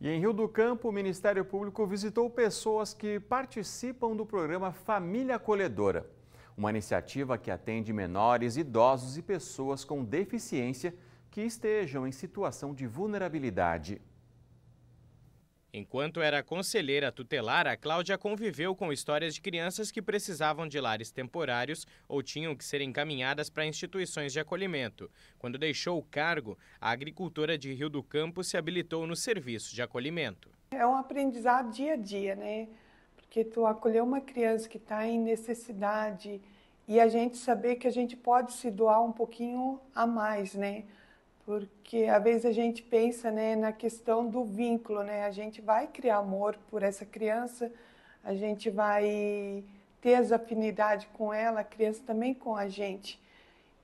E em Rio do Campo, o Ministério Público visitou pessoas que participam do programa Família Acolhedora, uma iniciativa que atende menores, idosos e pessoas com deficiência que estejam em situação de vulnerabilidade. Enquanto era conselheira tutelar, a Cláudia conviveu com histórias de crianças que precisavam de lares temporários ou tinham que ser encaminhadas para instituições de acolhimento. Quando deixou o cargo, a agricultora de Rio do Campo se habilitou no serviço de acolhimento. É um aprendizado dia a dia, né? Porque tu acolher uma criança que está em necessidade e a gente saber que a gente pode se doar um pouquinho a mais, né? porque às vezes a gente pensa né, na questão do vínculo, né? A gente vai criar amor por essa criança, a gente vai ter as afinidades com ela, a criança também com a gente.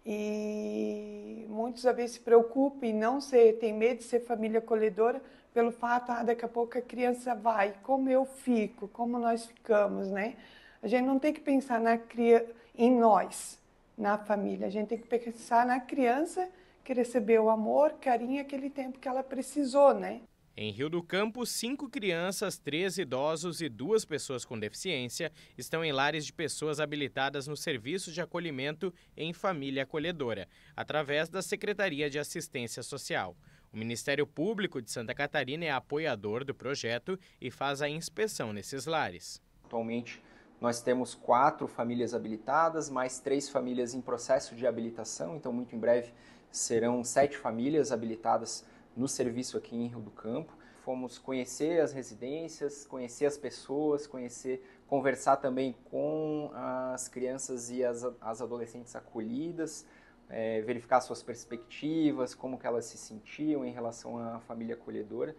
E muitos às vezes se preocupam e não ser, tem medo de ser família acolhedora pelo fato, ah, daqui a pouco a criança vai, como eu fico, como nós ficamos, né? A gente não tem que pensar na cria em nós, na família, a gente tem que pensar na criança que recebeu amor, carinho, aquele tempo que ela precisou, né? Em Rio do Campo, cinco crianças, três idosos e duas pessoas com deficiência estão em lares de pessoas habilitadas no Serviço de Acolhimento em Família Acolhedora, através da Secretaria de Assistência Social. O Ministério Público de Santa Catarina é apoiador do projeto e faz a inspeção nesses lares. Atualmente, nós temos quatro famílias habilitadas, mais três famílias em processo de habilitação, então, muito em breve, serão sete famílias habilitadas no serviço aqui em Rio do Campo. Fomos conhecer as residências, conhecer as pessoas, conhecer, conversar também com as crianças e as, as adolescentes acolhidas, é, verificar suas perspectivas, como que elas se sentiam em relação à família acolhedora.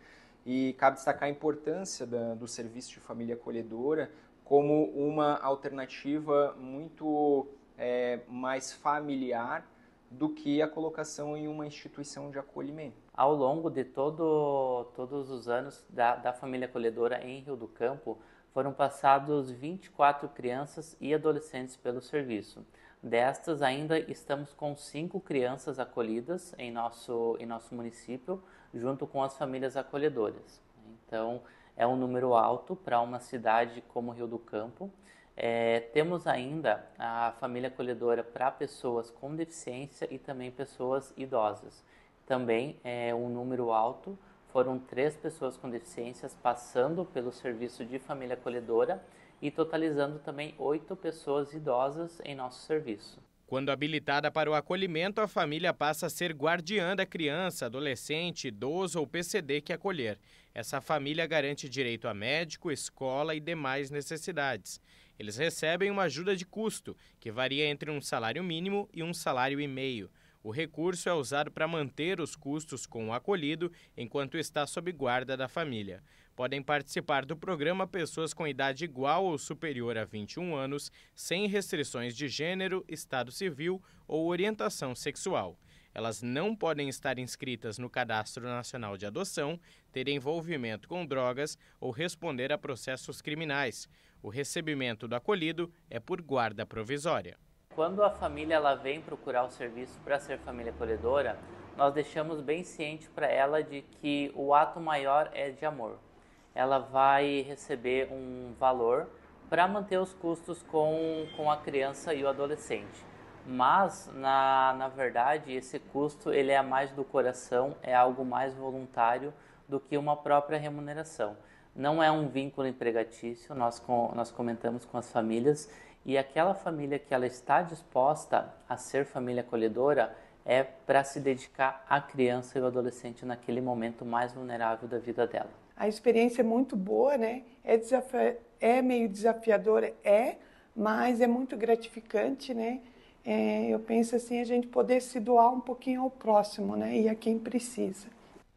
E cabe destacar a importância da, do serviço de família acolhedora como uma alternativa muito é, mais familiar do que a colocação em uma instituição de acolhimento. Ao longo de todo, todos os anos da, da família acolhedora em Rio do Campo, foram passados 24 crianças e adolescentes pelo serviço. Destas, ainda estamos com cinco crianças acolhidas em nosso, em nosso município, junto com as famílias acolhedoras. Então, é um número alto para uma cidade como Rio do Campo. É, temos ainda a família acolhedora para pessoas com deficiência e também pessoas idosas. Também é um número alto, foram três pessoas com deficiências passando pelo serviço de família acolhedora e totalizando também oito pessoas idosas em nosso serviço. Quando habilitada para o acolhimento, a família passa a ser guardiã da criança, adolescente, idoso ou PCD que acolher. Essa família garante direito a médico, escola e demais necessidades. Eles recebem uma ajuda de custo, que varia entre um salário mínimo e um salário e meio. O recurso é usado para manter os custos com o acolhido enquanto está sob guarda da família. Podem participar do programa pessoas com idade igual ou superior a 21 anos, sem restrições de gênero, estado civil ou orientação sexual elas não podem estar inscritas no Cadastro Nacional de Adoção, ter envolvimento com drogas ou responder a processos criminais. O recebimento do acolhido é por guarda provisória. Quando a família ela vem procurar o serviço para ser família acolhedora, nós deixamos bem ciente para ela de que o ato maior é de amor. Ela vai receber um valor para manter os custos com, com a criança e o adolescente mas na, na verdade esse custo ele é mais do coração, é algo mais voluntário do que uma própria remuneração. Não é um vínculo empregatício, nós, com, nós comentamos com as famílias e aquela família que ela está disposta a ser família acolhedora é para se dedicar à criança e ao adolescente naquele momento mais vulnerável da vida dela. A experiência é muito boa, né? É, desafi... é meio desafiadora, é, mas é muito gratificante, né? é, eu penso assim, a gente poder se doar um pouquinho ao próximo, né? E a quem precisa.